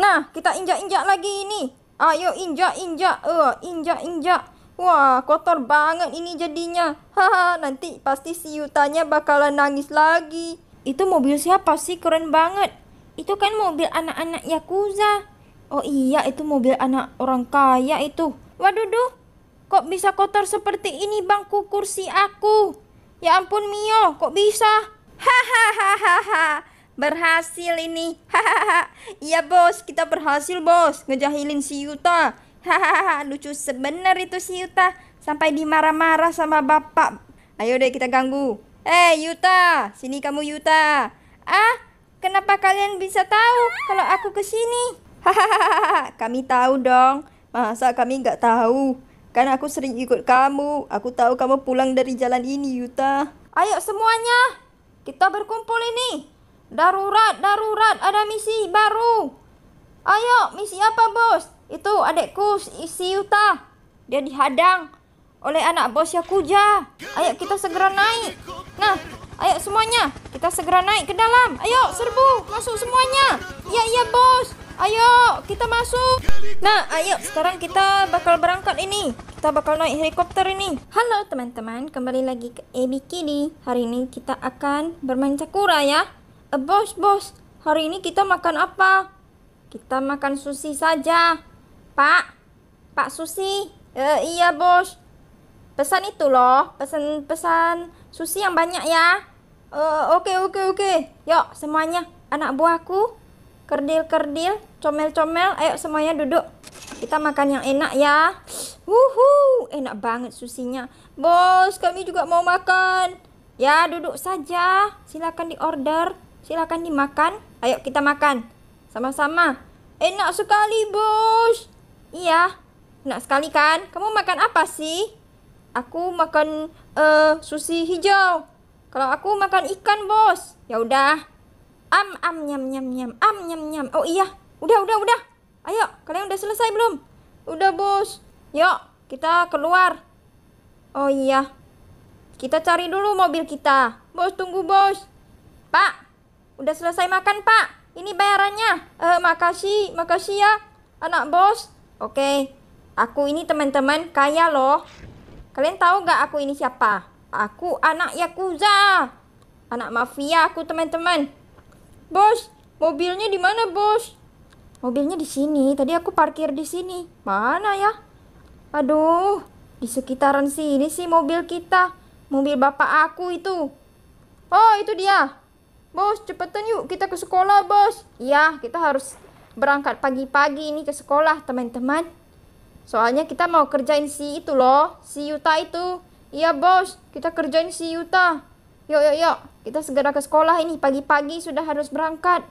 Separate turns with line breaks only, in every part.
Nah, kita injak-injak lagi ini. Ayo injak-injak. Uh, injak-injak. Wah, kotor banget ini jadinya. Haha, nanti pasti si Yutanya bakalan nangis lagi. Itu mobil siapa sih? Keren banget. Itu kan mobil anak-anak Yakuza. Oh iya, itu mobil anak orang kaya itu. Waduh duh, kok bisa kotor seperti ini bangku kursi aku? Ya ampun Mio, kok bisa? Hahaha berhasil ini. Hahaha. iya bos, kita berhasil bos ngejahilin si Yuta. Hahaha, lucu sebener itu si Yuta. Sampai dimarah-marah sama bapak. Ayo deh kita ganggu. Eh hey, Yuta, sini kamu Yuta. Ah, kenapa kalian bisa tahu kalau aku kesini Hahaha, kami tahu dong. Masa kami nggak tahu? Kan aku sering ikut kamu. Aku tahu kamu pulang dari jalan ini, Yuta. Ayo semuanya, kita berkumpul ini. Darurat, darurat, ada misi baru. Ayo, misi apa bos? Itu adekku si Yuta. Dia dihadang oleh anak bos Yakuja. Ayo kita segera naik. Nah, ayo semuanya. Kita segera naik ke dalam. Ayo, serbu, masuk semuanya. Iya, iya bos. Ayo, kita masuk. Nah, ayo sekarang kita bakal berangkat ini. Kita bakal naik helikopter ini. Halo teman-teman, kembali lagi ke Ebi Kidi. Hari ini kita akan bermain cakura ya. Eh, bos, bos, hari ini kita makan apa? Kita makan sushi saja. Pak, Pak Susi. E, eh, iya, bos. Pesan itu loh, pesan-pesan sushi yang banyak ya. E, oke, oke, oke. Yuk, semuanya. Anak buahku, kerdil-kerdil, comel-comel. Ayo semuanya duduk. Kita makan yang enak ya. Wuhu, enak banget susinya. Bos, kami juga mau makan. Ya, duduk saja. Silakan di order Silakan dimakan. Ayo kita makan. Sama-sama. Enak sekali, Bos. Iya. Enak sekali kan? Kamu makan apa sih? Aku makan uh, sushi hijau. Kalau aku makan ikan, Bos. Ya udah. Am am nyam nyam nyam. Am nyam nyam. Oh iya. Udah, udah, udah. Ayo, kalian udah selesai belum? Udah, Bos. Yuk, kita keluar. Oh iya. Kita cari dulu mobil kita. Bos, tunggu, Bos. Pak, Udah selesai makan, Pak. Ini bayarannya. Eh, makasih, makasih ya, anak bos. Oke, aku ini teman-teman kaya loh. Kalian tahu gak aku ini siapa? Aku anak Yakuza. Anak mafia aku, teman-teman. Bos, mobilnya di mana, bos? Mobilnya di sini. Tadi aku parkir di sini. Mana ya? Aduh, di sekitaran sini sih mobil kita. Mobil bapak aku itu. Oh, itu dia. Bos, cepetan yuk kita ke sekolah, Bos. Iya, kita harus berangkat pagi-pagi ini ke sekolah, teman-teman. Soalnya kita mau kerjain si itu loh, si Yuta itu. Iya, Bos, kita kerjain si Yuta. Yuk, yuk, yuk. Kita segera ke sekolah ini, pagi-pagi sudah harus berangkat.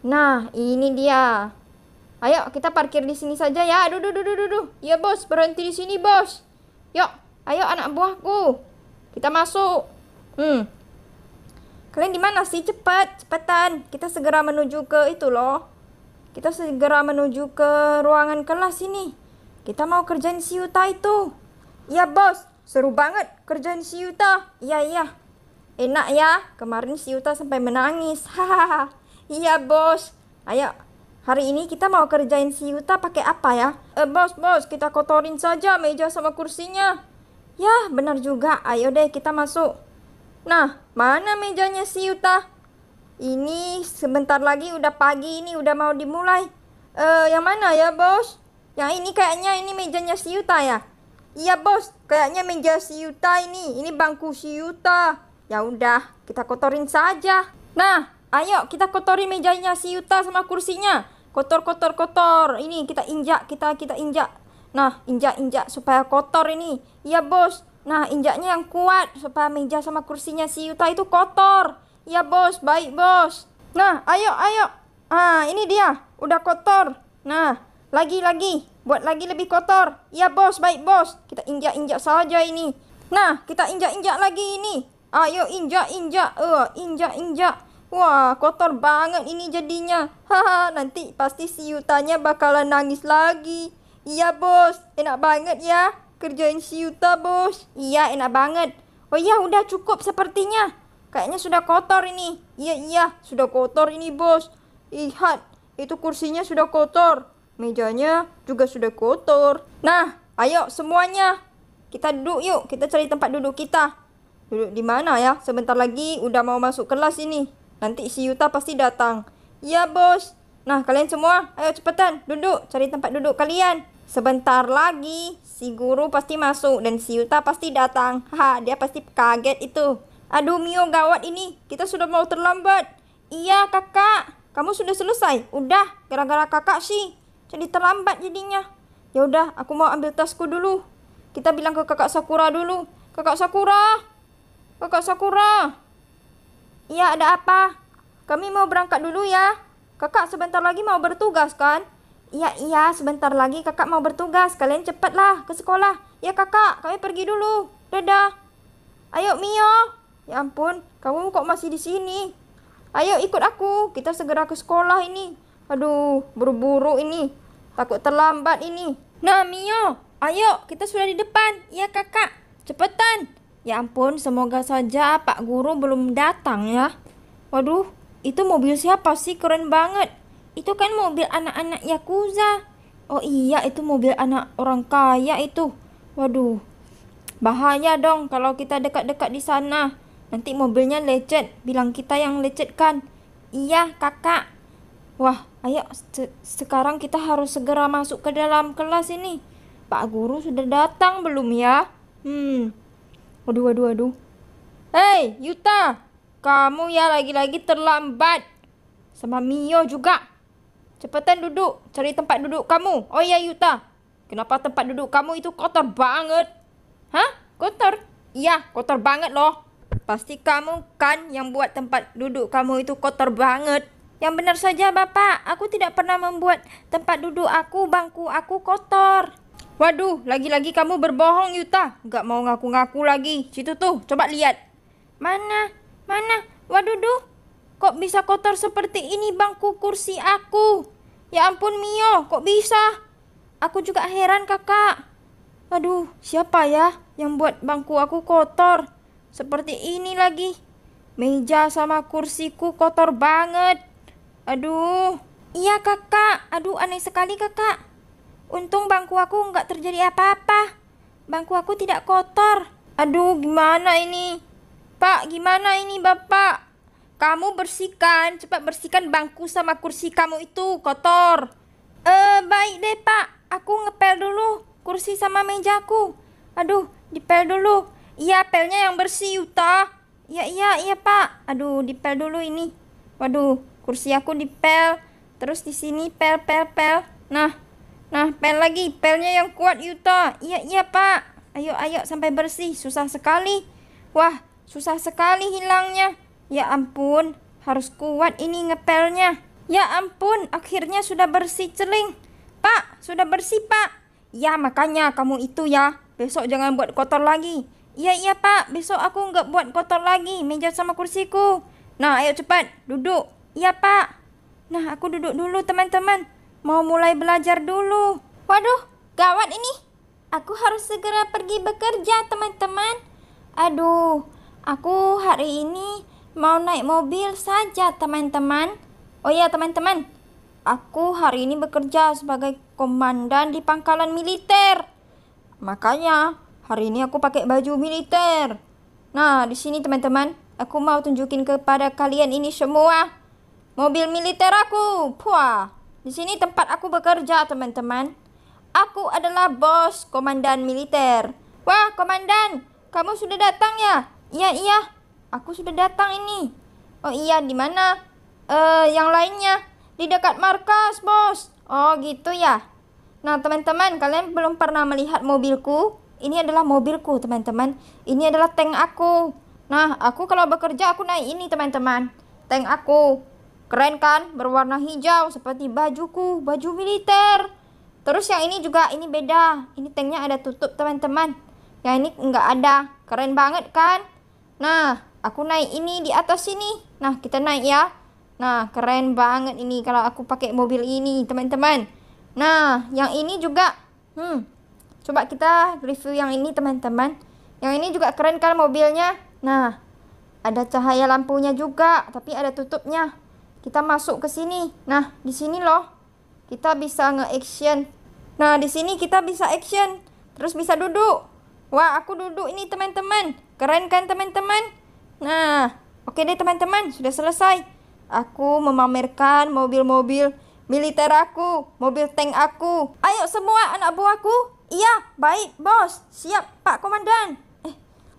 Nah, ini dia. Ayo, kita parkir di sini saja ya. Aduh, duh, duh, duh, duh. Iya, Bos, berhenti di sini, Bos. Yuk, ayo anak buahku. Kita masuk. Hmm, Kalian di mana sih? Cepat, cepetan. Kita segera menuju ke itu loh. Kita segera menuju ke ruangan kelas ini. Kita mau kerjain si Yuta itu. Iya bos, seru banget kerjain si Yuta. Iya, iya. Enak ya, kemarin si Yuta sampai menangis. Hahaha. iya bos. Ayo, hari ini kita mau kerjain si Yuta pakai apa ya? Eh bos, bos, kita kotorin saja meja sama kursinya. ya benar juga. Ayo deh kita masuk. Nah, mana mejanya si Yuta? Ini sebentar lagi udah pagi ini udah mau dimulai. Eh, uh, yang mana ya, Bos? Yang ini kayaknya ini mejanya si Yuta ya? Iya, Bos. Kayaknya meja si Yuta ini. Ini bangku si Yuta. Ya udah, kita kotorin saja. Nah, ayo kita kotorin mejanya si Yuta sama kursinya. Kotor, kotor, kotor. Ini kita injak, kita kita injak. Nah, injak, injak supaya kotor ini. Iya, Bos. Nah, injaknya yang kuat supaya meja sama kursinya si Yuta itu kotor. Ya, Bos. Baik, Bos. Nah, ayo, ayo. Ah, ini dia. Udah kotor. Nah, lagi-lagi. Buat lagi lebih kotor. Ya, Bos. Baik, Bos. Kita injak-injak saja ini. Nah, kita injak-injak lagi ini. Ayo, injak-injak. Eh, uh, injak-injak. Wah, kotor banget ini jadinya. Haha, nanti pasti si Yutanya bakalan nangis lagi. Iya, Bos. Enak banget ya. Kerjain si Yuta, bos. Iya, enak banget. Oh iya, udah cukup sepertinya. Kayaknya sudah kotor ini. Iya, iya, sudah kotor ini, bos. Lihat, itu kursinya sudah kotor. Mejanya juga sudah kotor. Nah, ayo semuanya. Kita duduk yuk. Kita cari tempat duduk kita. Duduk di mana ya? Sebentar lagi udah mau masuk kelas ini. Nanti si Yuta pasti datang. Iya, bos. Nah, kalian semua, ayo cepetan duduk. Cari tempat duduk kalian. Sebentar lagi. Si guru pasti masuk dan si Yuta pasti datang. Ha, dia pasti kaget itu. Aduh Mio gawat ini, kita sudah mau terlambat. Iya kakak, kamu sudah selesai. Udah, gara-gara kakak sih. Jadi terlambat jadinya. Ya udah, aku mau ambil tasku dulu. Kita bilang ke kakak Sakura dulu. Kakak Sakura, kakak Sakura. Iya ada apa? Kami mau berangkat dulu ya. Kakak sebentar lagi mau bertugas kan? Iya, iya, sebentar lagi kakak mau bertugas. Kalian cepatlah ke sekolah. Ya kakak, kami pergi dulu. Dadah. Ayo Mio. Ya ampun, kamu kok masih di sini? Ayo ikut aku, kita segera ke sekolah ini. Aduh, buru-buru ini. Takut terlambat ini. Nah Mio, ayo kita sudah di depan. Ya kakak, cepetan. Ya ampun, semoga saja Pak Guru belum datang ya. Waduh, itu mobil siapa sih? Keren banget. Itu kan mobil anak-anak Yakuza. Oh iya, itu mobil anak orang kaya itu. Waduh, bahaya dong kalau kita dekat-dekat di sana. Nanti mobilnya lecet, bilang kita yang lecet kan. Iya, kakak. Wah, ayo se sekarang kita harus segera masuk ke dalam kelas ini. Pak guru sudah datang belum ya? Hmm. Waduh, waduh, waduh. Hei, Yuta. Kamu ya lagi-lagi terlambat. Sama Mio juga. Cepetan duduk. Cari tempat duduk kamu. Oh ya Yuta. Kenapa tempat duduk kamu itu kotor banget? Hah? Kotor? Iya, kotor banget loh. Pasti kamu kan yang buat tempat duduk kamu itu kotor banget. Yang benar saja bapak, aku tidak pernah membuat tempat duduk aku, bangku aku kotor. Waduh, lagi-lagi kamu berbohong Yuta. Gak mau ngaku-ngaku lagi. Situ tuh, coba lihat. Mana? Mana? Waduh duh. Kok bisa kotor seperti ini bangku kursi aku? Ya ampun Mio, kok bisa? Aku juga heran kakak. Aduh, siapa ya yang buat bangku aku kotor? Seperti ini lagi. Meja sama kursiku kotor banget. Aduh. Iya kakak, aduh aneh sekali kakak. Untung bangku aku nggak terjadi apa-apa. Bangku aku tidak kotor. Aduh, gimana ini? Pak, gimana ini bapak? Kamu bersihkan, cepat bersihkan bangku sama kursi kamu itu kotor. Eh, baik deh, Pak. Aku ngepel dulu kursi sama mejaku. Aduh, dipel dulu. Iya, pelnya yang bersih, Yuta. Iya, iya, iya, Pak. Aduh, dipel dulu ini. Waduh, kursi aku dipel. Terus di sini pel, pel, pel. Nah, nah, pel lagi. Pelnya yang kuat, Yuta. Iya, iya, Pak. Ayo, ayo, sampai bersih. Susah sekali. Wah, susah sekali hilangnya. Ya ampun, harus kuat ini ngepelnya. Ya ampun, akhirnya sudah bersih celing. Pak, sudah bersih pak. Ya makanya kamu itu ya, besok jangan buat kotor lagi. Iya iya pak, besok aku nggak buat kotor lagi meja sama kursiku. Nah ayo cepat, duduk. Iya pak. Nah aku duduk dulu teman-teman. Mau mulai belajar dulu. Waduh, gawat ini. Aku harus segera pergi bekerja teman-teman. Aduh, aku hari ini mau naik mobil saja teman-teman. Oh ya teman-teman, aku hari ini bekerja sebagai komandan di pangkalan militer. Makanya hari ini aku pakai baju militer. Nah, di sini teman-teman, aku mau tunjukin kepada kalian ini semua mobil militer aku. Puah. Di sini tempat aku bekerja, teman-teman. Aku adalah bos komandan militer. Wah, komandan, kamu sudah datang ya? Iya, iya. Aku sudah datang ini. Oh iya, di mana? Eh, yang lainnya di dekat markas, Bos. Oh, gitu ya. Nah, teman-teman, kalian belum pernah melihat mobilku? Ini adalah mobilku, teman-teman. Ini adalah tank aku. Nah, aku kalau bekerja aku naik ini, teman-teman. Tank aku. Keren kan? Berwarna hijau seperti bajuku, baju militer. Terus yang ini juga ini beda. Ini tanknya ada tutup, teman-teman. Yang ini enggak ada. Keren banget kan? Nah, aku naik ini di atas sini nah kita naik ya nah keren banget ini kalau aku pakai mobil ini teman-teman nah yang ini juga hmm coba kita review yang ini teman-teman yang ini juga keren kan mobilnya nah ada cahaya lampunya juga tapi ada tutupnya kita masuk ke sini nah di sini loh kita bisa nge-action nah di sini kita bisa action terus bisa duduk wah aku duduk ini teman-teman keren kan teman-teman Nah, oke deh teman-teman, sudah selesai. Aku memamerkan mobil-mobil militer aku, mobil tank aku. Ayo semua anak buahku. Iya, baik bos. Siap Pak Komandan. Eh,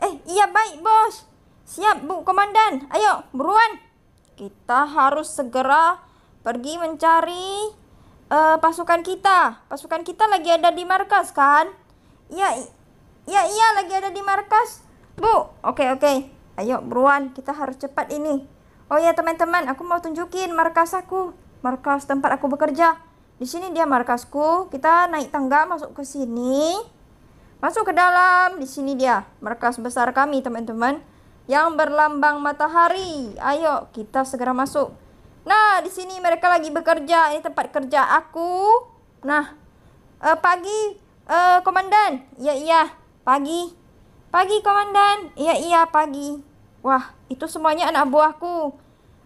eh iya baik bos. Siap Bu Komandan. Ayo buruan. Kita harus segera pergi mencari uh, pasukan kita. Pasukan kita lagi ada di markas kan? Iya, iya iya lagi ada di markas. Bu, oke okay, oke. Okay. Ayo buruan, kita harus cepat ini. Oh ya teman-teman, aku mau tunjukin markas aku. Markas tempat aku bekerja. Di sini dia markasku. Kita naik tangga masuk ke sini. Masuk ke dalam. Di sini dia markas besar kami teman-teman. Yang berlambang matahari. Ayo kita segera masuk. Nah, di sini mereka lagi bekerja. Ini tempat kerja aku. Nah, uh, pagi uh, komandan. Iya iya, pagi. Pagi, Komandan. Iya, iya, pagi. Wah, itu semuanya anak buahku.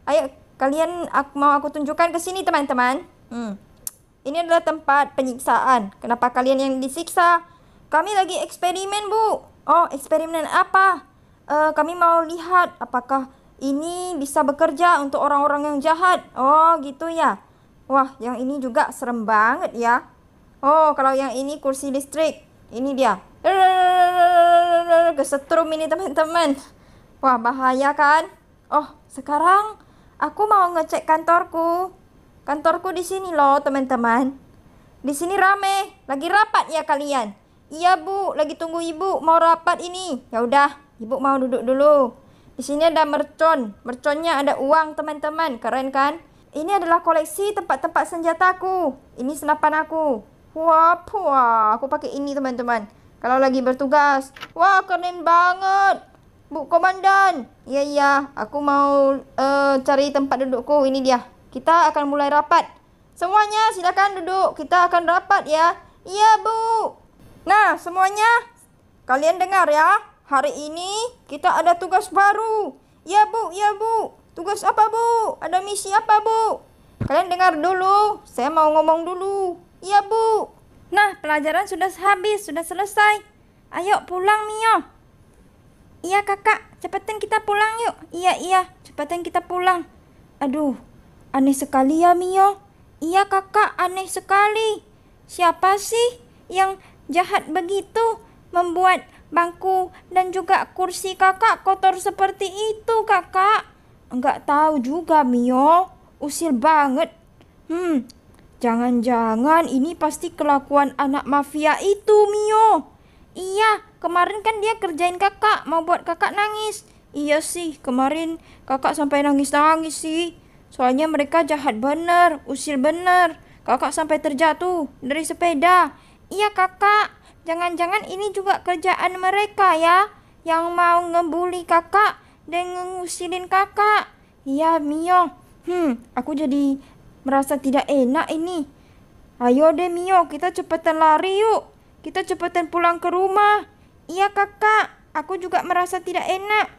Ayo, kalian aku, mau aku tunjukkan ke sini, teman-teman. Hmm. Ini adalah tempat penyiksaan. Kenapa kalian yang disiksa? Kami lagi eksperimen, Bu. Oh, eksperimen apa? Uh, kami mau lihat apakah ini bisa bekerja untuk orang-orang yang jahat. Oh, gitu ya. Wah, yang ini juga serem banget ya. Oh, kalau yang ini kursi listrik. Ini dia kesetrum ini teman-teman. Wah, bahaya kan? Oh, sekarang aku mau ngecek kantorku. Kantorku di sini loh, teman-teman. Di sini rame, lagi rapat ya kalian. Iya, Bu, lagi tunggu Ibu mau rapat ini. Ya udah, Ibu mau duduk dulu. Di sini ada mercon. Merconnya ada uang, teman-teman. Keren kan? Ini adalah koleksi tempat-tempat senjataku. Ini senapan aku. Wah, wah, aku pakai ini, teman-teman. Kalau lagi bertugas. Wah, keren banget. Bu Komandan. Iya, iya. Aku mau uh, cari tempat dudukku. Ini dia. Kita akan mulai rapat. Semuanya silakan duduk. Kita akan rapat ya. Iya, Bu. Nah, semuanya. Kalian dengar ya. Hari ini kita ada tugas baru. Iya Bu. Iya Bu. Tugas apa, Bu? Ada misi apa, Bu? Kalian dengar dulu. Saya mau ngomong dulu. Iya, Bu. Nah, pelajaran sudah habis, sudah selesai. Ayo pulang, Mio. Iya, kakak. cepetan kita pulang yuk. Iya, iya. cepetan kita pulang. Aduh, aneh sekali ya, Mio. Iya, kakak. Aneh sekali. Siapa sih yang jahat begitu membuat bangku dan juga kursi kakak kotor seperti itu, kakak? Enggak tahu juga, Mio. Usil banget. Hmm, Jangan-jangan ini pasti kelakuan anak mafia itu, Mio. Iya, kemarin kan dia kerjain kakak, mau buat kakak nangis. Iya sih, kemarin kakak sampai nangis-nangis sih. Soalnya mereka jahat bener, usil bener. Kakak sampai terjatuh dari sepeda. Iya kakak, jangan-jangan ini juga kerjaan mereka ya. Yang mau ngebully kakak dan ngusilin kakak. Iya Mio, hmm aku jadi merasa tidak enak ini. Ayo deh Mio, kita cepetan lari yuk. Kita cepetan pulang ke rumah. Iya kakak, aku juga merasa tidak enak.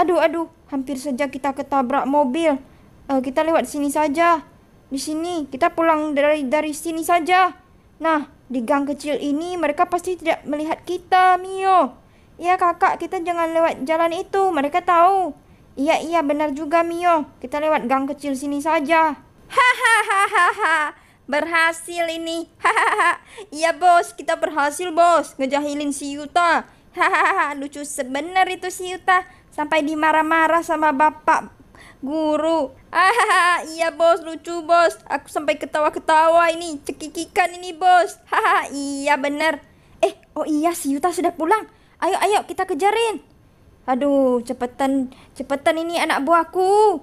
Aduh, aduh, hampir saja kita ketabrak mobil. Uh, kita lewat sini saja. Di sini, kita pulang dari dari sini saja. Nah, di gang kecil ini mereka pasti tidak melihat kita, Mio. Iya kakak, kita jangan lewat jalan itu, mereka tahu. Iya, iya benar juga Mio. Kita lewat gang kecil sini saja. Hahaha, berhasil ini. Hahaha, iya bos, kita berhasil bos ngejahilin si Yuta. Hahaha, lucu sebener itu si Yuta. Sampai dimarah-marah sama bapak guru. Hahaha, iya bos, lucu bos. Aku sampai ketawa-ketawa ini, cekikikan ini bos. Hahaha, iya bener. Eh, oh iya si Yuta sudah pulang. Ayo, ayo kita kejarin. Aduh, cepetan, cepetan ini anak buahku.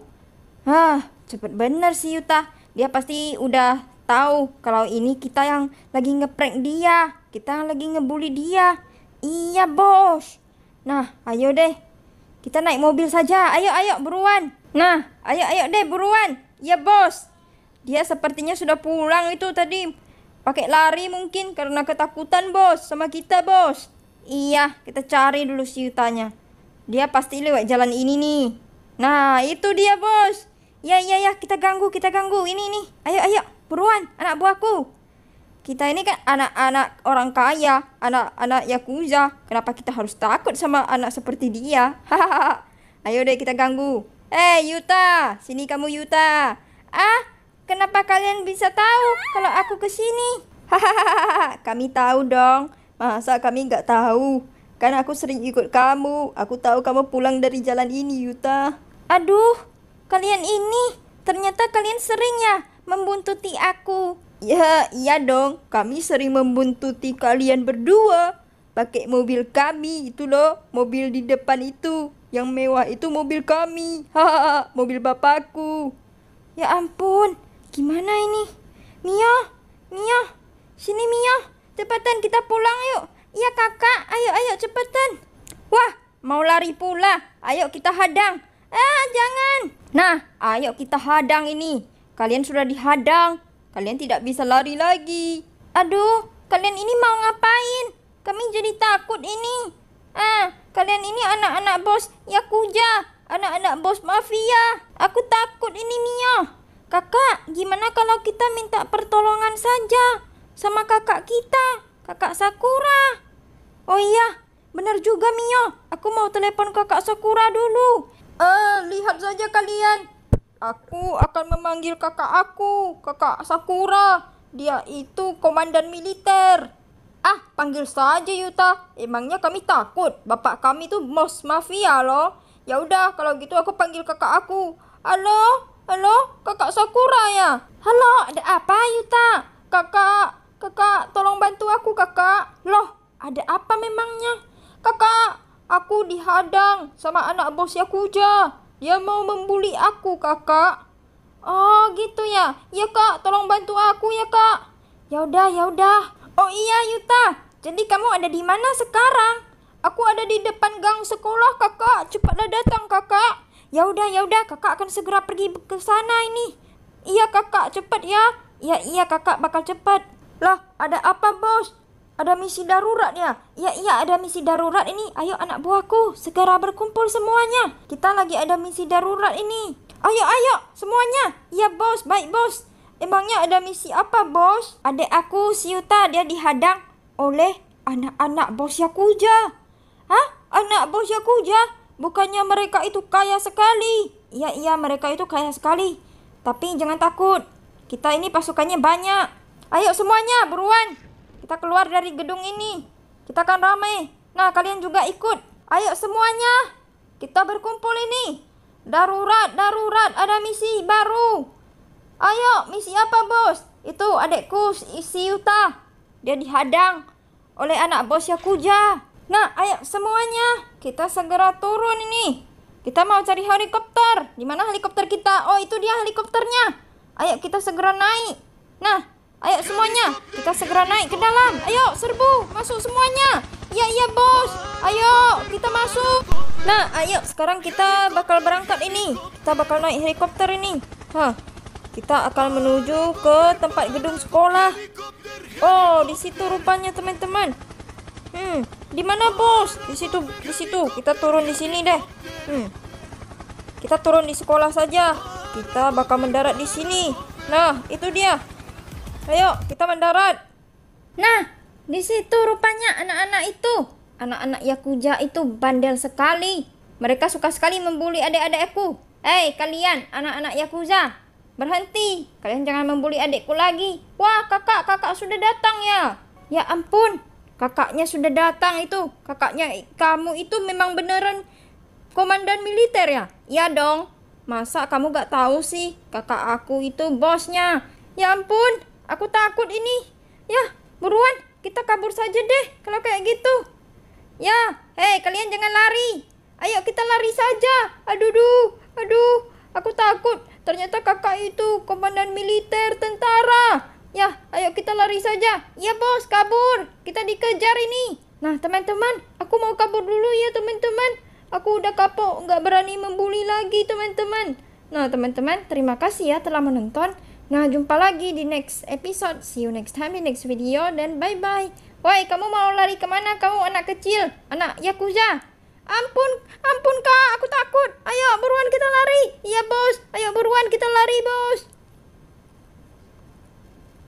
Hah, cepet bener sih Yuta dia pasti udah tahu kalau ini kita yang lagi ngeprank dia kita yang lagi ngebully dia iya bos nah ayo deh kita naik mobil saja ayo ayo buruan nah ayo ayo deh buruan Iya bos dia sepertinya sudah pulang itu tadi pakai lari mungkin karena ketakutan bos sama kita bos iya kita cari dulu si Yutanya dia pasti lewat jalan ini nih nah itu dia bos Ya, ya, ya, kita ganggu, kita ganggu. Ini, ini. Ayo, ayo, buruan, anak buahku. Kita ini kan anak-anak orang kaya, anak-anak Yakuza. Kenapa kita harus takut sama anak seperti dia? Hahaha. ayo deh, kita ganggu. Eh, hey, Yuta. Sini kamu, Yuta. Ah, kenapa kalian bisa tahu kalau aku ke sini? Hahaha, kami tahu dong. Masa kami nggak tahu? Kan aku sering ikut kamu. Aku tahu kamu pulang dari jalan ini, Yuta. Aduh, Kalian ini, ternyata kalian sering ya membuntuti aku. Ya, iya dong. Kami sering membuntuti kalian berdua. Pakai mobil kami itu loh, mobil di depan itu. Yang mewah itu mobil kami. Hahaha, mobil bapakku. Ya ampun, gimana ini? mio mio sini mio Cepetan kita pulang yuk. Iya kakak, ayo ayo cepetan. Wah, mau lari pula. Ayo kita hadang. Ah, jangan. Nah, ayo kita hadang ini. Kalian sudah dihadang. Kalian tidak bisa lari lagi. Aduh, kalian ini mau ngapain? Kami jadi takut ini. Ah, kalian ini anak-anak bos Yakuza. Anak-anak bos mafia. Aku takut ini Mia. Kakak, gimana kalau kita minta pertolongan saja sama kakak kita, kakak Sakura? Oh iya, benar juga Mio. Aku mau telepon kakak Sakura dulu. Eh, lihat saja kalian. Aku akan memanggil kakak aku, kakak Sakura. Dia itu komandan militer. Ah, panggil saja Yuta. Emangnya kami takut. Bapak kami tuh bos mafia loh. Ya udah, kalau gitu aku panggil kakak aku. Halo, halo, kakak Sakura ya. Halo, ada apa Yuta? Kakak, kakak, tolong bantu aku kakak. Loh, ada apa memangnya? Kakak, Aku dihadang sama anak bosnya Kuja. Dia mau membuli aku, kakak. Oh, gitu ya. Ya, kak. Tolong bantu aku ya, kak. Yaudah, yaudah. Oh iya, Yuta. Jadi kamu ada di mana sekarang? Aku ada di depan gang sekolah, kakak. Cepatlah datang, kakak. Yaudah, yaudah. Kakak akan segera pergi ke sana ini. Iya, kakak. Cepat ya. Iya, iya, kakak bakal cepat. Lah, ada apa, bos? Ada misi darurat ya? Ya, iya ada misi darurat ini. Ayo anak buahku, segera berkumpul semuanya. Kita lagi ada misi darurat ini. Ayo, ayo, semuanya. Ya bos, baik bos. Emangnya ada misi apa bos? Adik aku, Siuta, dia dihadang oleh anak-anak bos Yakuja. Hah? Anak bos Yakuja? Bukannya mereka itu kaya sekali. Iya, iya, mereka itu kaya sekali. Tapi jangan takut. Kita ini pasukannya banyak. Ayo semuanya, buruan. Kita keluar dari gedung ini. Kita akan ramai. Nah, kalian juga ikut. Ayo semuanya. Kita berkumpul ini. Darurat, darurat, ada misi baru. Ayo, misi apa, Bos? Itu adekku si Yuta. Dia dihadang oleh anak bos Yakuja. Nah, ayo semuanya. Kita segera turun ini. Kita mau cari helikopter. Di mana helikopter kita? Oh, itu dia helikopternya. Ayo kita segera naik. Nah, Ayo semuanya, kita segera naik ke dalam. Ayo serbu, masuk semuanya. Ya iya bos, ayo kita masuk. Nah, ayo sekarang kita bakal berangkat ini. Kita bakal naik helikopter ini. Hah, kita akan menuju ke tempat gedung sekolah. Oh, di situ rupanya teman-teman. Hmm, di mana bos? Di situ, di situ. Kita turun di sini deh. Hmm, kita turun di sekolah saja. Kita bakal mendarat di sini. Nah, itu dia. Ayo, kita mendarat. Nah, di situ rupanya anak-anak itu. Anak-anak Yakuza itu bandel sekali. Mereka suka sekali membuli adik-adikku. Hei, kalian anak-anak Yakuza, berhenti. Kalian jangan membuli adikku lagi. Wah, kakak, kakak sudah datang ya. Ya ampun, kakaknya sudah datang itu. Kakaknya kamu itu memang beneran komandan militer ya? Iya dong. Masa kamu gak tahu sih kakak aku itu bosnya? Ya ampun, Aku takut ini. Ya, buruan. Kita kabur saja deh kalau kayak gitu. Ya, hei kalian jangan lari. Ayo kita lari saja. Aduh, duh, aduh. Aku takut. Ternyata kakak itu komandan militer tentara. Ya, ayo kita lari saja. Ya bos, kabur. Kita dikejar ini. Nah, teman-teman, aku mau kabur dulu ya teman-teman. Aku udah kapok, nggak berani membuli lagi teman-teman. Nah, teman-teman, terima kasih ya telah menonton. Nah, jumpa lagi di next episode. See you next time di next video dan bye-bye. Woi, kamu mau lari kemana? Kamu anak kecil, anak Yakuza. Ampun, ampun kak, aku takut. Ayo, buruan kita lari. Iya, bos. Ayo, buruan kita lari, bos.